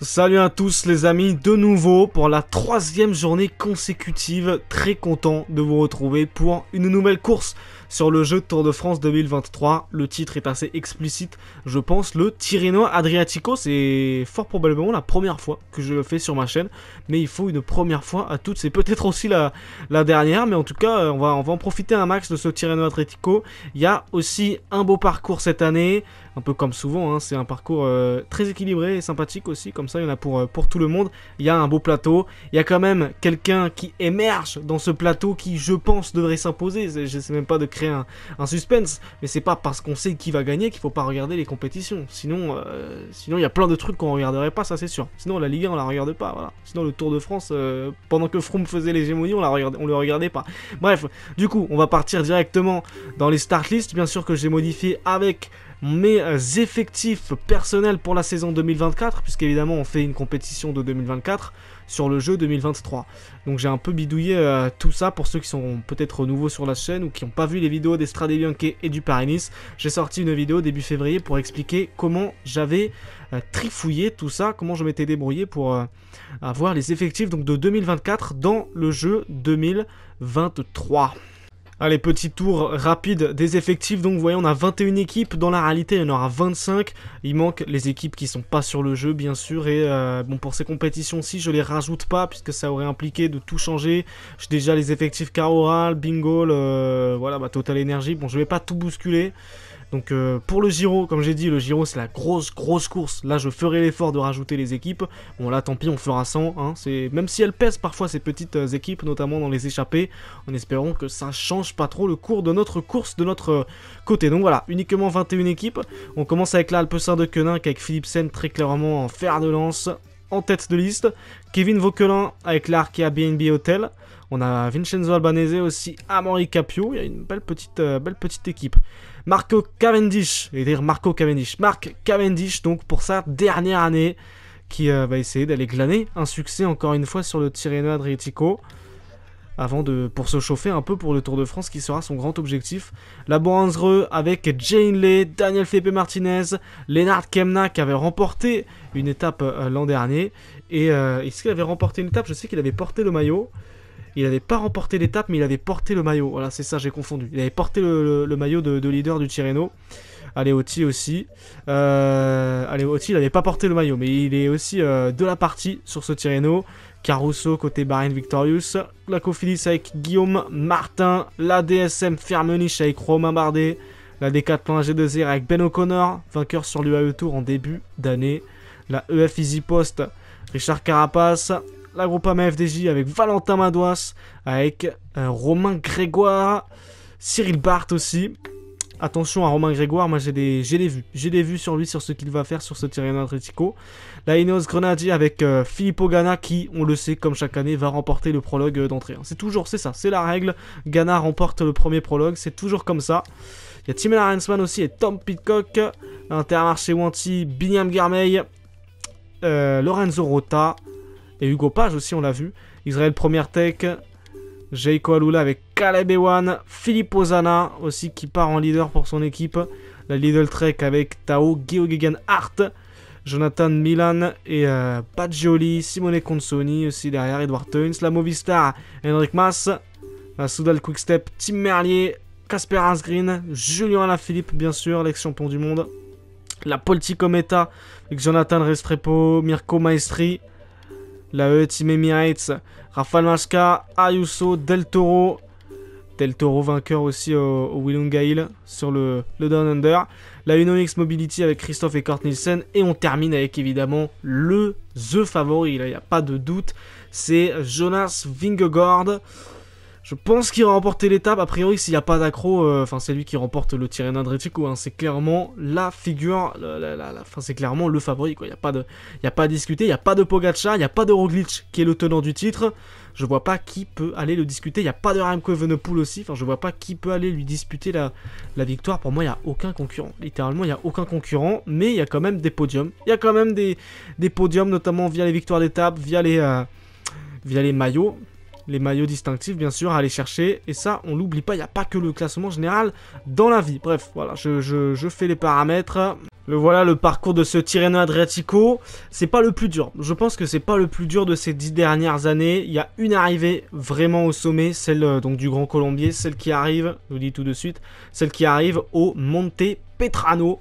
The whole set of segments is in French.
Salut à tous les amis, de nouveau pour la troisième journée consécutive, très content de vous retrouver pour une nouvelle course. Sur le jeu de Tour de France 2023, le titre est assez explicite. Je pense le Tirreno Adriatico, c'est fort probablement la première fois que je le fais sur ma chaîne. Mais il faut une première fois à toutes. C'est peut-être aussi la, la dernière, mais en tout cas, euh, on va, on va en profiter un max de ce Tirreno Adriatico. Il y a aussi un beau parcours cette année, un peu comme souvent. Hein. c'est un parcours euh, très équilibré et sympathique aussi. Comme ça, il y en a pour, euh, pour tout le monde. Il y a un beau plateau. Il y a quand même quelqu'un qui émerge dans ce plateau qui, je pense, devrait s'imposer. je sais même pas de un, suspense. Mais c'est pas parce qu'on sait qui va gagner qu'il faut pas regarder les compétitions. Sinon, euh, sinon il y a plein de trucs qu'on regarderait pas, ça c'est sûr. Sinon la Ligue 1 on la regarde pas, voilà. Sinon le Tour de France, euh, pendant que Froome faisait l'hégémonie, on la regardait, on le regardait pas. Bref, du coup, on va partir directement dans les start list, bien sûr que j'ai modifié avec mes euh, effectifs personnels pour la saison 2024, puisqu'évidemment on fait une compétition de 2024 sur le jeu 2023. Donc j'ai un peu bidouillé euh, tout ça pour ceux qui sont peut-être nouveaux sur la chaîne ou qui n'ont pas vu les vidéos d'Estrade Bianche et du Paris-Nice. J'ai sorti une vidéo début février pour expliquer comment j'avais euh, trifouillé tout ça, comment je m'étais débrouillé pour euh, avoir les effectifs donc, de 2024 dans le jeu 2023. Allez, petit tour rapide des effectifs. Donc, vous voyez, on a 21 équipes. Dans la réalité, il y en aura 25. Il manque les équipes qui sont pas sur le jeu, bien sûr. Et euh, bon, pour ces compétitions-ci, je les rajoute pas, puisque ça aurait impliqué de tout changer. J'ai déjà les effectifs Caroral, Bingo, euh, voilà, bah, Total Energy. Bon, je vais pas tout bousculer. Donc euh, pour le Giro, comme j'ai dit, le Giro c'est la grosse grosse course. Là je ferai l'effort de rajouter les équipes. Bon là tant pis, on fera 100. Hein. Même si elles pèsent parfois ces petites euh, équipes, notamment dans les échappées, en espérant que ça change pas trop le cours de notre course de notre euh, côté. Donc voilà, uniquement 21 équipes. On commence avec l'Alpecin de est avec Sen très clairement en fer de lance, en tête de liste. Kevin Vauquelin avec l'Arkea BNB Hotel. On a Vincenzo Albanese aussi, Amori Capio. Il y a une belle petite, belle petite équipe. Marco Cavendish, et dire Marco Cavendish, Marc Cavendish donc pour sa dernière année qui euh, va essayer d'aller glaner un succès encore une fois sur le Tirreno Adriatico avant de pour se chauffer un peu pour le Tour de France qui sera son grand objectif. La Bohanzreux avec Jane Lay, Daniel Felipe Martinez, Lennart Kemna qui avait remporté une étape euh, l'an dernier et euh, est-ce qu'il avait remporté une étape Je sais qu'il avait porté le maillot. Il n'avait pas remporté l'étape, mais il avait porté le maillot. Voilà, c'est ça, j'ai confondu. Il avait porté le, maillot de, leader du Tirreno. Oti aussi. Euh, Allez, Oti, il n'avait pas porté le maillot, mais il est aussi euh, de la partie sur ce Tirreno. Caruso côté Bahrain Victorious, la Cofidis avec Guillaume Martin, la DSM Fermenich avec Romain Bardet, la Decathlon G2R avec Ben O'Connor, vainqueur sur l'UAE Tour en début d'année, la EF Easy Post, Richard Carapace, la Groupama FDJ avec Valentin Madois avec euh, Romain Grégoire, Cyril bart aussi. Attention à Romain Grégoire, moi j'ai des, vues. J'ai des vues sur lui, sur ce qu'il va faire sur ce Tyrion Atletico. La Ineos Grenadier avec euh, Filippo Ganna qui, on le sait, comme chaque année, va remporter le prologue d'entrée. C'est toujours, c'est ça, c'est la règle. Ganna remporte le premier prologue, c'est toujours comme ça. Il y a Tim Rensman aussi et Tom Pitcock. Intermarché Wanti Binyam Garmeil, euh, Lorenzo Rota, et Hugo Page aussi, on l'a vu. Israël Première Tech, Jaiko Alula avec Caleb Ewan, Philippe Ozana aussi qui part en leader pour son équipe, la Lidl Trek avec Tao, Geoghegan Hart, Jonathan Milan et euh, Simone Consoni aussi derrière, Edward Teuns, la Movistar, Henrik Mas, la Soudal Quickstep, Tim Merlier, Casper Asgreen, Julien Alaphilippe bien sûr, l'ex-champion du monde, la Polti Meta avec Jonathan Restrepo, Mirko Maestri, la E Team Emirates, Rafael Masca, Ayuso, Del Toro, Del Toro vainqueur aussi au, au Willunga sur le, le, Down Under, la Unox Mobility avec Christophe et Kurt Nielsen, et on termine avec évidemment le The favori, il n'y a pas de doute, c'est Jonas Vingegaard. Je pense qu'il va remporter l'étape. A priori, s'il n'y a pas d'accro, enfin, c'est lui qui remporte le Tirreno Adriatico. C'est clairement la figure, la, c'est clairement le favori. Il n'y a, pas de, a pas à discuter. Il n'y a pas de Pogacar, il n'y a pas de Roglic qui est le tenant du titre. Je vois pas qui peut aller le discuter. Il n'y a pas de Remco Evenepoel aussi. Enfin, je vois pas qui peut aller lui disputer la, victoire. Pour moi, il n'y a aucun concurrent. Littéralement, il n'y a aucun concurrent. Mais il y a quand même des podiums. Il y a quand même des, podiums, notamment via les victoires d'étape, via via les maillots les maillots distinctifs, bien sûr, à aller chercher. Et ça, on l'oublie pas, il n'y a pas que le classement général dans la vie. Bref, voilà, je, fais les paramètres. Le voilà, le parcours de ce Tirreno Adriatico, c'est pas le plus dur. Je pense que c'est pas le plus dur de ces dix dernières années. Il y a une arrivée vraiment au sommet, celle euh, donc du Grand Colombier, celle qui arrive, je vous dis tout de suite, celle qui arrive au Monte Petrano.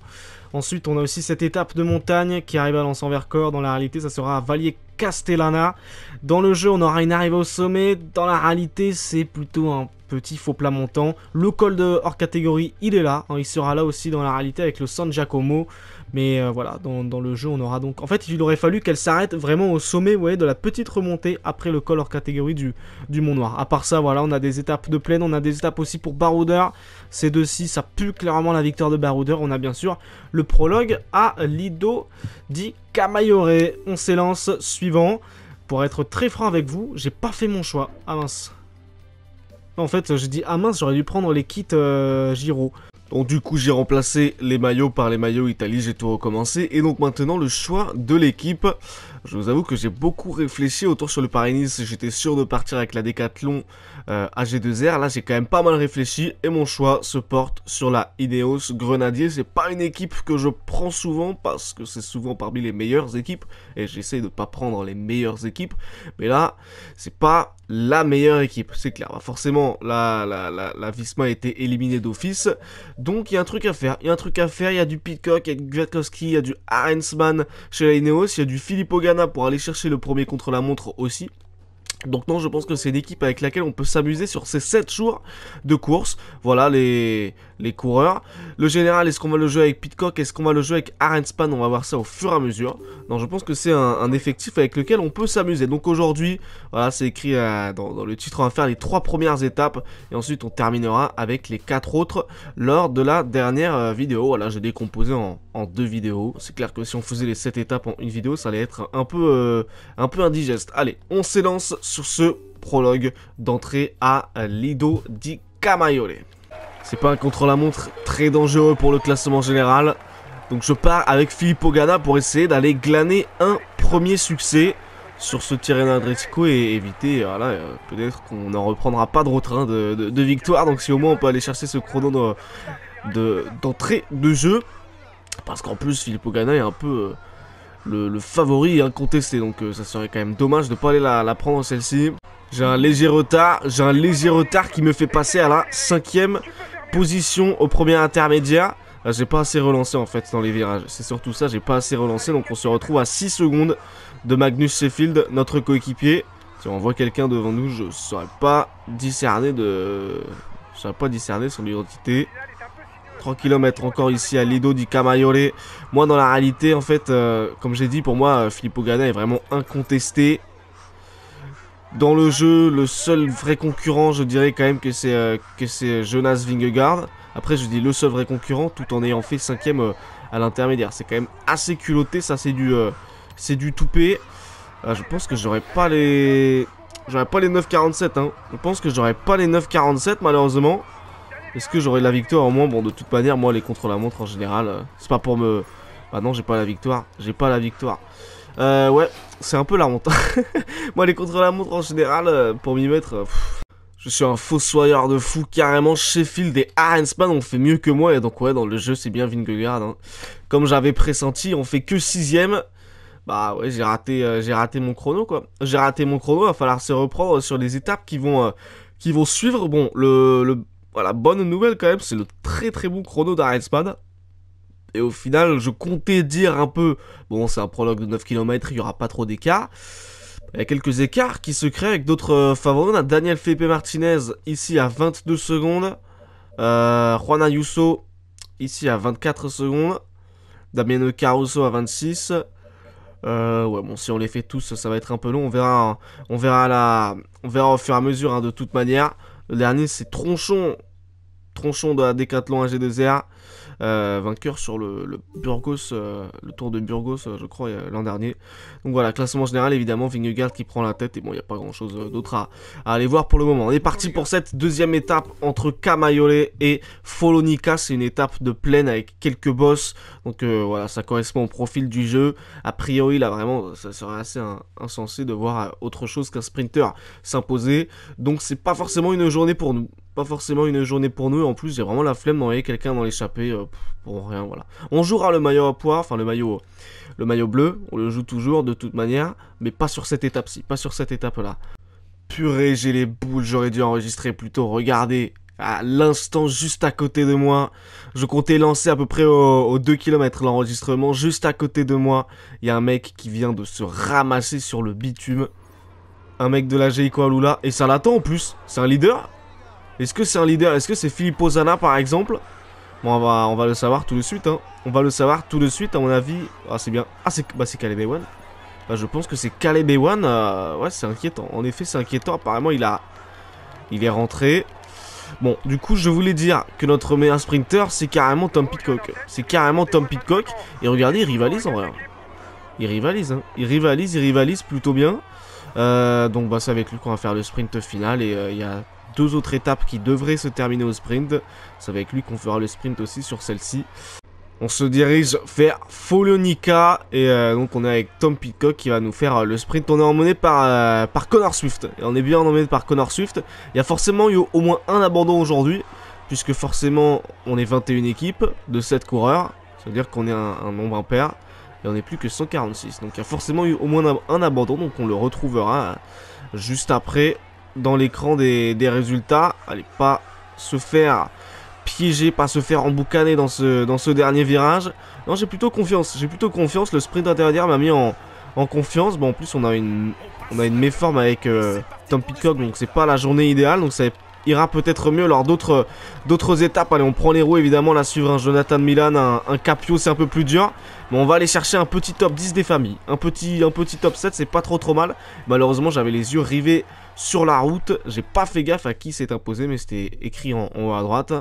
Ensuite, on a aussi cette étape de montagne qui arrive à lanse en Dans la réalité, ça sera à Valier Castellana. Dans le jeu, on aura une arrivée au sommet. Dans la réalité, c'est plutôt un petit faux plat montant. Le col de hors catégorie, il est là. Hein. il sera là aussi dans la réalité avec le San Giacomo. Mais euh, voilà, dans, le jeu, on aura donc... En fait, il aurait fallu qu'elle s'arrête vraiment au sommet, vous de la petite remontée après le col hors catégorie du, du Mont Noir. À part ça, voilà, on a des étapes de plaine, on a des étapes aussi pour Baroudeur. Ces deux-ci, ça pue clairement la victoire de Baroudeur. On a bien sûr le prologue à Lido di Camayore. On s'élance, suivant. Pour être très franc avec vous, j'ai pas fait mon choix. Ah mince. En fait, j'ai dit, ah mince, j'aurais dû prendre les kits euh, Giro. Donc du coup j'ai remplacé les maillots par les maillots Italie, j'ai tout recommencé. Et donc maintenant le choix de l'équipe. Je vous avoue que j'ai beaucoup réfléchi autour sur le Paris-Nice. J'étais sûr de partir avec la Decathlon euh, AG2R. Là j'ai quand même pas mal réfléchi et mon choix se porte sur la Ineos Grenadier. C'est pas une équipe que je prends souvent parce que c'est souvent parmi les meilleures équipes. Et j'essaie de pas prendre les meilleures équipes. Mais là c'est pas la meilleure équipe, c'est clair. Bah, forcément la, la Visma a été éliminée d'office. Donc il y a un truc à faire, il y a un truc à faire, il y a du Peacock, il y a du il y a du Arensman chez la Ineos, il y a du Filippo Ganna pour aller chercher le premier contre la montre aussi. Donc non, je pense que c'est une équipe avec laquelle on peut s'amuser sur ces 7 jours de course. Voilà les, les coureurs. Le général, est-ce qu'on va le jouer avec Pitcock Est-ce qu'on va le jouer avec Arenspan On va voir ça au fur et à mesure. Non, je pense que c'est un, effectif avec lequel on peut s'amuser. Donc aujourd'hui, voilà, c'est écrit euh, dans, le titre, on va faire les 3 premières étapes. Et ensuite, on terminera avec les 4 autres lors de la dernière euh, vidéo. Voilà, j'ai décomposé en, en, deux vidéos. C'est clair que si on faisait les 7 étapes en une vidéo, ça allait être un peu, euh, un peu indigeste. Allez, on s'élance sur ce prologue d'entrée à Lido di Camaiore. C'est pas un contre-la-montre très dangereux pour le classement général. Donc je pars avec Filippo Ganna pour essayer d'aller glaner un premier succès sur ce Tirreno Adriatico et éviter, voilà, euh, peut-être qu'on n'en reprendra pas de retrain de, victoire. Donc si au moins on peut aller chercher ce chrono d'entrée de, jeu. Parce qu'en plus Filippo Ganna est un peu... Euh, le, favori incontesté. Donc euh, ça serait quand même dommage de ne pas aller la, prendre celle-ci. J'ai un léger retard, j'ai un léger retard qui me fait passer à la cinquième position au premier intermédiaire. Ah, j'ai pas assez relancé en fait dans les virages. C'est surtout ça, j'ai pas assez relancé. Donc on se retrouve à 6 secondes de Magnus Sheffield, notre coéquipier. Si on voit quelqu'un devant nous, je saurais pas discerner de. Je saurais pas discerner son identité. 3 km encore ici à Lido du Camayore. Moi, dans la réalité, en fait, euh, comme j'ai dit, pour moi, euh, Filippo Ganna est vraiment incontesté. Dans le jeu, le seul vrai concurrent, je dirais quand même que c'est euh, que c'est Jonas Vingegaard. Après, je dis le seul vrai concurrent, tout en ayant fait 5ème à l'intermédiaire. C'est quand même assez culotté, ça, c'est du, c'est du toupé. je pense que j'aurais pas les... J'aurais pas les 9,47, hein. Je pense que j'aurais pas les 9,47, malheureusement. Est-ce que j'aurai la victoire Au moins, bon, de toute manière, moi, les contre-la-montre en général, euh, c'est pas pour me. Ah non, j'ai pas la victoire. J'ai pas la victoire. Euh, ouais, c'est un peu la honte. moi, les contre-la-montre en général, euh, pour m'y mettre. Euh, je suis un faux soyeur de fou, carrément Sheffield et Arensman ont fait mieux que moi, et donc ouais, dans le jeu, c'est bien Vingegaard. Hein. Comme j'avais pressenti, on fait que sixième, bah ouais, j'ai raté, j'ai raté mon chrono quoi. J'ai raté mon chrono, il va falloir se reprendre sur les étapes qui vont, qui vont suivre. Bon, le, voilà, bonne nouvelle quand même, c'est le très très bon chrono d'Arensman. Et au final, je comptais dire un peu, bon, c'est un prologue de 9 km, il n'y aura pas trop d'écart. Il y a quelques écarts qui se créent avec d'autres euh, favoris. On a Daniel Felipe Martinez ici à 22 secondes. Juana euh, Juan Ayuso ici à 24 secondes. Damien Caruso à 26. Euh, ouais, bon, si on les fait tous, ça va être un peu long. On verra, on verra, on verra au fur et à mesure hein, de toute manière. Le dernier, c'est Tronchon tronchon de la Décathlon AG2R, euh, vainqueur sur le, Burgos, euh, le tour de Burgos, euh, je crois, l'an dernier. Donc voilà, classement général, évidemment, Vingegaard qui prend la tête, et bon, il n'y a pas grand-chose d'autre à, aller voir pour le moment. On est parti pour cette deuxième étape entre Camaiole et Folonica, c'est une étape de plaine avec quelques bosses, donc voilà, ça correspond au profil du jeu. A priori, là, vraiment, ça serait assez insensé de voir autre chose qu'un sprinter s'imposer, donc c'est pas forcément une journée pour nous pas forcément une journée pour nous. En plus, j'ai vraiment la flemme d'envoyer quelqu'un dans l'échappée euh, pour rien. Voilà. On jouera le maillot à poire, enfin le maillot, le maillot bleu. On le joue toujours de toute manière, mais pas sur cette étape-ci, pas sur cette étape-là. Purée, j'ai les boules. J'aurais dû enregistrer plutôt Regardez. À l'instant, juste à côté de moi, je comptais lancer à peu près aux, aux 2 km l'enregistrement. Juste à côté de moi, il y a un mec qui vient de se ramasser sur le bitume un mec de la GI Koalula et ça l'attend en plus. C'est un leader, est-ce que c'est un leader Est-ce que c'est Philippe Ozana par exemple Bon, on va, on va le savoir tout de suite. Hein. On va le savoir tout de suite, à mon avis. Ah, c'est bien. Ah, c'est bah, Caleb Bah, je pense que c'est Caleb euh, ouais, c'est inquiétant. En effet, c'est inquiétant. Apparemment, il a... Il est rentré. Bon, du coup, je voulais dire que notre meilleur sprinter, c'est carrément Tom Pitcock. C'est carrément Tom Pitcock. Et regardez, il rivalise en vrai. Il rivalise, hein. Il rivalise, il rivalise plutôt bien. Euh, donc, bah, c'est avec lui qu'on va faire le sprint final. Et euh, il y a deux autres étapes qui devraient se terminer au sprint. C'est avec lui qu'on fera le sprint aussi sur celle-ci. On se dirige vers Folonica et euh, donc on est avec Tom Pitcock qui va nous faire euh, le sprint. On est emmené par, euh, par Connor Swift et on est bien emmené par Connor Swift. Il y a forcément eu au moins un abandon aujourd'hui puisque forcément on est 21 équipes de 7 coureurs. C'est-à-dire qu'on est un, nombre impair et on n'est plus que 146. Donc il y a forcément eu au moins un abandon donc on le retrouvera juste après dans l'écran des, des, résultats. Allez, pas se faire piéger, pas se faire emboucaner dans ce, dans ce dernier virage. Non, j'ai plutôt confiance. J'ai plutôt confiance. Le sprint intermédiaire m'a mis en, confiance. Bon, en plus, on a une, on a une méforme avec euh, Tom Pitcock, donc c'est pas la journée idéale. Donc ça ira peut-être mieux Alors d'autres étapes. Allez, on prend les roues évidemment. Là, suivre un Jonathan Milan, un, un Capio, c'est un peu plus dur. Mais on va aller chercher un petit top 10 des familles. Un petit, un petit top 7, c'est pas trop trop mal. Malheureusement, j'avais les yeux rivés sur la route. J'ai pas fait gaffe à qui s'est imposé, mais c'était écrit en, haut à droite.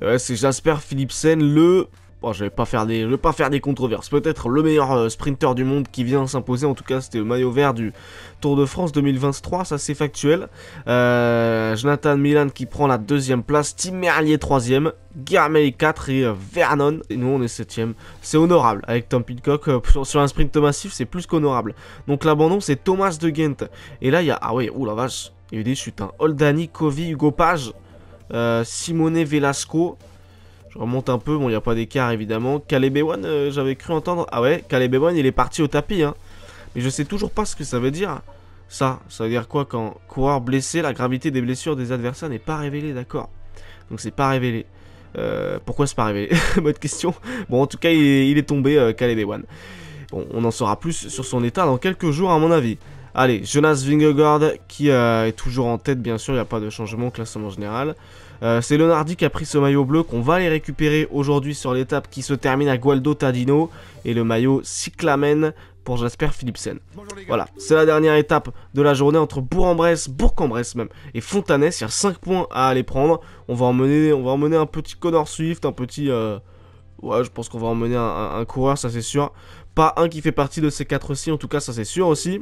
Ouais, euh, c'est Jasper Philipsen, le Bon, oh, je vais pas faire des, vais pas faire des controverses. Peut-être le meilleur sprinteur sprinter du monde qui vient s'imposer. En tout cas, c'était le maillot vert du Tour de France 2023. Ça, c'est factuel. Euh, Jonathan Milan qui prend la deuxième place. Tim Merlier troisième. Garmey 4 et euh, Vernon. Et nous, on est septième. C'est honorable. Avec Tom Pitcock, euh, sur, un sprint massif, c'est plus qu'honorable. Donc, l'abandon, c'est Thomas de Ghent. Et là, il y a, ah ouais, ouh la vache. Il y a des chutes. Hein. Oldani, Kovi, Hugo Page, Simone Velasco. Je remonte un peu, bon, il n'y a pas d'écart évidemment. Kalebewan, euh, j'avais cru entendre. Ah ouais, Kalebewan, il est parti au tapis, hein. Mais je sais toujours pas ce que ça veut dire. Ça, ça veut dire quoi quand coureur blessé, la gravité des blessures des adversaires n'est pas révélée, d'accord. Donc c'est pas révélé. Euh, pourquoi c'est pas révélé Bonne question. Bon, en tout cas, il est, tombé, euh, Kalebewan. Bon, on en saura plus sur son état dans quelques jours, à mon avis. Allez, Jonas Vingegaard qui euh, est toujours en tête, bien sûr, il n'y a pas de changement, au classement général. Euh, c'est Leonardi qui a pris ce maillot bleu qu'on va aller récupérer aujourd'hui sur l'étape qui se termine à Gualdo Tadino et le maillot Cyclamen pour Jasper Philipsen. Voilà, c'est la dernière étape de la journée entre Bourg-en-Bresse, Bourg-en-Bresse même, et Fontanès. Il y a 5 points à aller prendre. On va emmener, on va emmener un petit Connor Swift, un petit... Euh, ouais, je pense qu'on va emmener un coureur, ça c'est sûr un qui fait partie de ces quatre-ci, en tout cas ça c'est sûr aussi.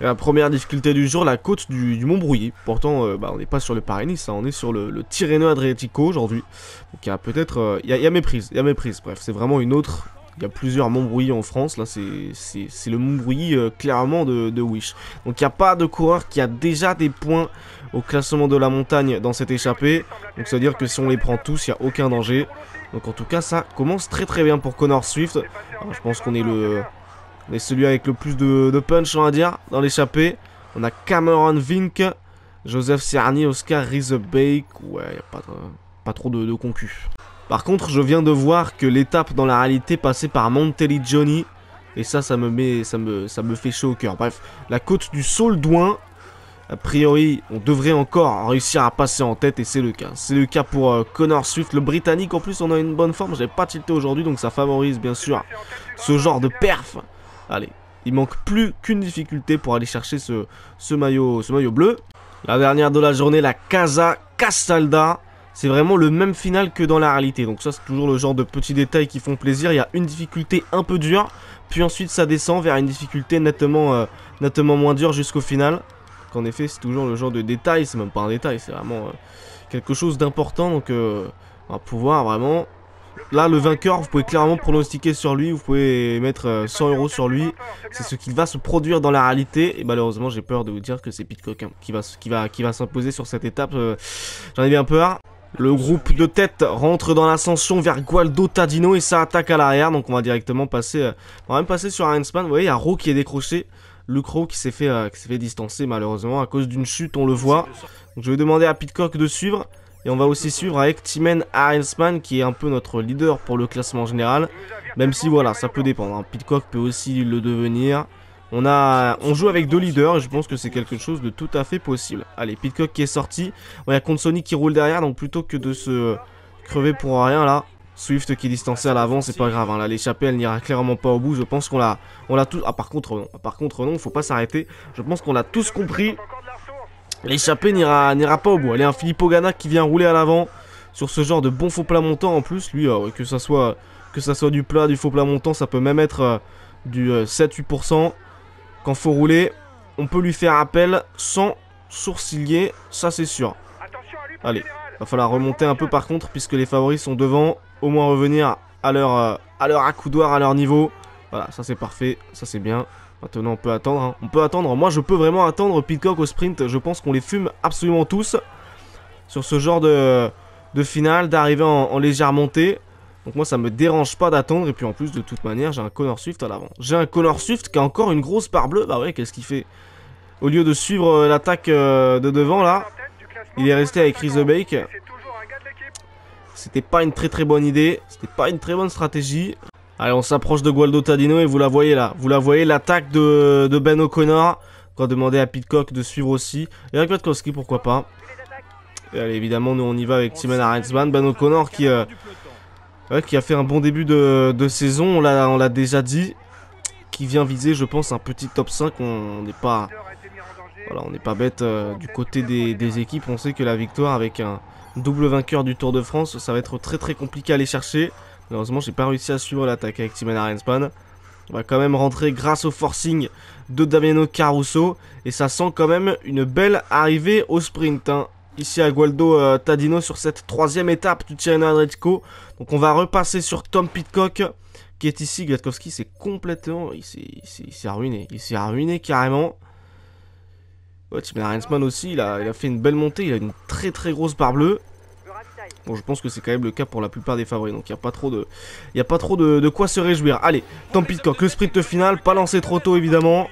la première difficulté du jour, la côte du, Mont Brouillé. Pourtant, euh, bah, on n'est pas sur le paris ça, hein, on est sur le, le Adriatico aujourd'hui. Donc il y a peut-être... Euh, il y, a méprise, il y a méprise. Bref, c'est vraiment une autre... Il y a plusieurs Mont Brouilly en France, là c'est le Mont Brouillé euh, clairement de, de Wish. Donc il n'y a pas de coureur qui a déjà des points au classement de la montagne dans cette échappée. Donc ça veut dire que si on les prend tous, il n'y a aucun danger. Donc en tout cas, ça commence très très bien pour Connor Swift. Hein, je pense qu'on est le on celui avec le plus de, punch, on va dire, dans l'échappée. On a Cameron Vink, Joseph Cerny, Oscar Rizabake. Ouais, a pas, pas trop de, de concus. Par contre, je viens de voir que l'étape dans la réalité passait par Montelli Johnny. Et ça, ça me met, ça me, ça me fait chaud au cœur. Bref, la côte du soldouin. A priori, on devrait encore réussir à passer en tête et c'est le cas. C'est le cas pour euh, Connor Swift, le Britannique. En plus, on a une bonne forme. J'ai pas tilté aujourd'hui, donc ça favorise bien sûr ce genre de perf. Allez, il manque plus qu'une difficulté pour aller chercher ce, maillot, ce maillot bleu. La dernière de la journée, la Casa Castalda. C'est vraiment le même final que dans la réalité. Donc ça, c'est toujours le genre de petits détails qui font plaisir. Il y a une difficulté un peu dure, puis ensuite ça descend vers une difficulté nettement, euh, nettement moins dure jusqu'au final. En effet, c'est toujours le genre de détail, c'est même pas un détail, c'est vraiment euh, quelque chose d'important. Donc, on va pouvoir vraiment. Là, le vainqueur, vous pouvez clairement pronostiquer sur lui, vous pouvez mettre 100 euh, euros sur lui. C'est ce qui va se produire dans la réalité. Et malheureusement, j'ai peur de vous dire que c'est Pitcock qui va, qui va, qui va s'imposer sur cette étape. Euh, j'en ai bien peur. Le groupe de tête rentre dans l'ascension vers Gualdo Tadino et ça attaque à l'arrière. Donc on va directement passer, on va même passer sur un Vous voyez, il y a Ro qui est décroché. Le crow euh, qui s'est fait, distancer malheureusement à cause d'une chute, on le voit. je vais demander à Pitcock de suivre. Et on va aussi suivre avec Timen Arensman qui est un peu notre leader pour le classement général. Même si voilà, ça peut dépendre. Hein. Pitcock peut aussi le devenir. On, a, on joue avec deux leaders et je pense que c'est quelque chose de tout à fait possible. Allez, Pitcock qui est sorti. Il y a Sonic qui roule derrière, donc plutôt que de se crever pour rien là, Swift qui est distancé à l'avant, c'est pas grave. Là, hein. l'échappée, elle n'ira clairement pas au bout. Je pense qu'on l'a, on l'a tous. Ah, par contre, non. Par contre, non, faut pas s'arrêter. Je pense qu'on l'a tous compris. L'échappée n'ira, n'ira pas au bout. Elle est un Filippo Ganna qui vient rouler à l'avant sur ce genre de bon faux plat montant en plus. Lui, euh, que ça soit, que ça soit du plat, du faux plat montant, ça peut même être euh, du 7-8%. Euh, Quand faut rouler, on peut lui faire appel sans sourciller, ça c'est sûr. Allez, va falloir remonter un peu par contre puisque les favoris sont devant au moins revenir à leur, euh, à leur accoudoir, à leur niveau. Voilà, ça c'est parfait, ça c'est bien. Maintenant, on peut attendre. Hein. On peut attendre. Moi, je peux vraiment attendre Pitcock au sprint. Je pense qu'on les fume absolument tous sur ce genre de, finale, d'arriver en, légère montée. Donc moi, ça me dérange pas d'attendre. Et puis en plus, de toute manière, j'ai un Connor Swift à l'avant. J'ai un Connor Swift qui a encore une grosse part bleue. Bah ouais, qu'est-ce qu'il fait Au lieu de suivre euh, l'attaque euh, de devant, là, il est resté avec Chris Bake. C'était pas une très très bonne idée. C'était pas une très bonne stratégie. Allez, on s'approche de Gualdo Tadino et vous la voyez là. Vous la voyez, l'attaque de, Ben O'Connor. Qu'on demander à Pitcock de suivre aussi. Eric Patkowski, pourquoi pas. Et allez, évidemment, nous on y va avec Timon Arensman. Ben O'Connor qui, euh, qui a fait un bon début de, saison, on l'a déjà dit. Qui vient viser, je pense, un petit top 5. On n'est pas, voilà, on n'est pas bête euh, du côté des équipes. On sait que la victoire avec un, double vainqueur du Tour de France, ça va être très très compliqué à aller chercher. Malheureusement, j'ai pas réussi à suivre l'attaque avec Timon Arenspan. On va quand même rentrer grâce au forcing de Damiano Caruso. Et ça sent quand même une belle arrivée au sprint. Hein. Ici à Gualdo euh, Tadino sur cette troisième étape du Tirreno Adriatico. Donc on va repasser sur Tom Pitcock qui est ici. Gladkowski s'est complètement... Il s'est ruiné. Il s'est ruiné carrément. Ouais, Tim aussi, il a, fait une belle montée. Il a une très très grosse barre bleue. Bon, je pense que c'est quand même le cas pour la plupart des favoris. Donc, il n'y a pas trop, de, y a pas trop de, quoi se réjouir. Allez, Tom Pitcock, Le sprint final, pas lancé trop tôt, évidemment.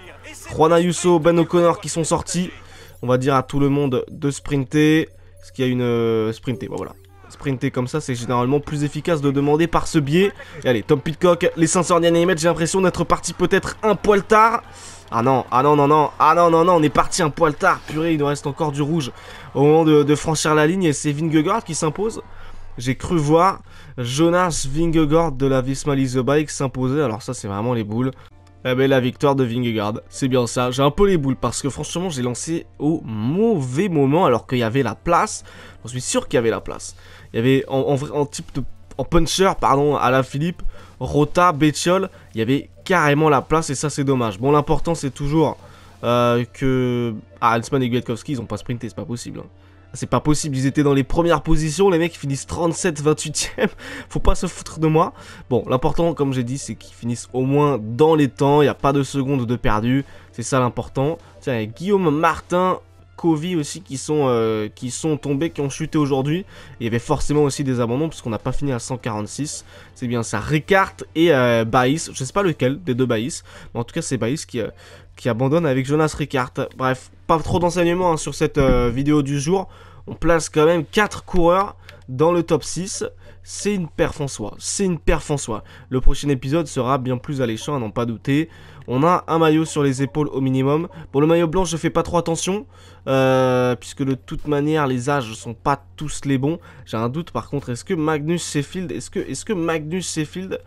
Juana Yusso, Ben O'Connor qui sont sortis. On va dire à tout le monde de sprinter. ce qu'il y a une... Euh, sprinter, bon, bah voilà sprinter comme ça, c'est généralement plus efficace de demander par ce biais. allez, Tom Pitcock, les 500 derniers mètres, j'ai l'impression d'être parti peut-être un poil tard. Ah non, ah non, non, non, ah non, non, non, on est parti un poil tard. Purée, il nous reste encore du rouge au moment de, franchir la ligne. Et c'est Vingegaard qui s'impose. J'ai cru voir Jonas Vingegaard de la Visma Bike s'imposer. Alors ça, c'est vraiment les boules. Eh ben, la victoire de Vingegaard, c'est bien ça. J'ai un peu les boules parce que franchement, j'ai lancé au mauvais moment alors qu'il y avait la place. Je suis sûr qu'il y avait la place. Il y avait en, en type de puncher, pardon, à la Philippe, Rota, Béchiol, il y avait carrément la place et ça c'est dommage. Bon, l'important c'est toujours euh, que... Ah, Hansman et Gwetkowski ils ont pas sprinté, c'est pas possible. Hein. C'est pas possible, ils étaient dans les premières positions, les mecs finissent 37, 28ème, faut pas se foutre de moi. Bon, l'important comme j'ai dit c'est qu'ils finissent au moins dans les temps, il n'y a pas de secondes de perdu, c'est ça l'important. Tiens, Guillaume Martin Kovy aussi qui sont, euh, qui sont tombés, qui ont chuté aujourd'hui. Il y avait forcément aussi des abandons puisqu'on n'a pas fini à 146. C'est bien ça. Ricard et euh, Baïs, je sais pas lequel des deux Baïs, mais en tout cas c'est Baïs qui, euh, qui abandonne avec Jonas Ricard. Bref, pas trop d'enseignements hein, sur cette vidéo du jour. On place quand même 4 coureurs dans le top 6, c'est une perf François, C'est une père François Le prochain épisode sera bien plus alléchant, à n'en pas douter. On a un maillot sur les épaules au minimum. Pour le maillot blanc, je fais pas trop attention. Euh, puisque de toute manière, les âges sont pas tous les bons. J'ai un doute par contre, est-ce que Magnus Sheffield, est-ce que, que Magnus Sheffield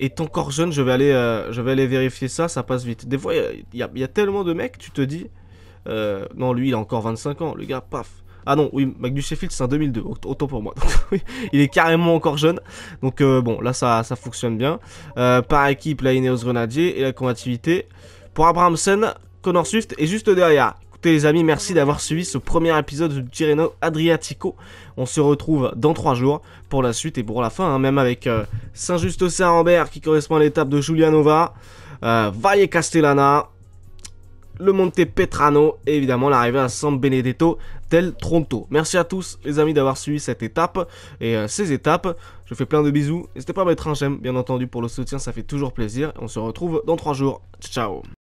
est encore jeune je vais, aller, euh, je vais aller vérifier ça, ça passe vite. Des fois, il y, a tellement de mecs, tu te dis... Euh, non, lui, il a encore 25 ans. Le gars, paf, ah non, oui, Magnus Sheffield, c'est un 2002. Autant pour moi. il est carrément encore jeune. Donc euh, bon, là, ça, ça fonctionne bien. Euh, par équipe, la Ineos Grenadier et la combativité. Pour abrahamson Connor Swift est juste derrière. Écoutez les amis, merci d'avoir suivi ce premier épisode du Tirreno Adriatico. On se retrouve dans 3 jours pour la suite et pour la fin, hein. même avec euh, Saint-Just-Saint-Rambert qui correspond à l'étape de Julianova, Valle Castellana, le Monte Petrano et évidemment l'arrivée à San Benedetto del Tronto. Merci à tous les amis d'avoir suivi cette étape et euh, ces étapes. Je fais plein de bisous. N'hésitez pas à mettre un j'aime bien entendu pour le soutien, ça fait toujours plaisir. On se retrouve dans 3 jours. Ciao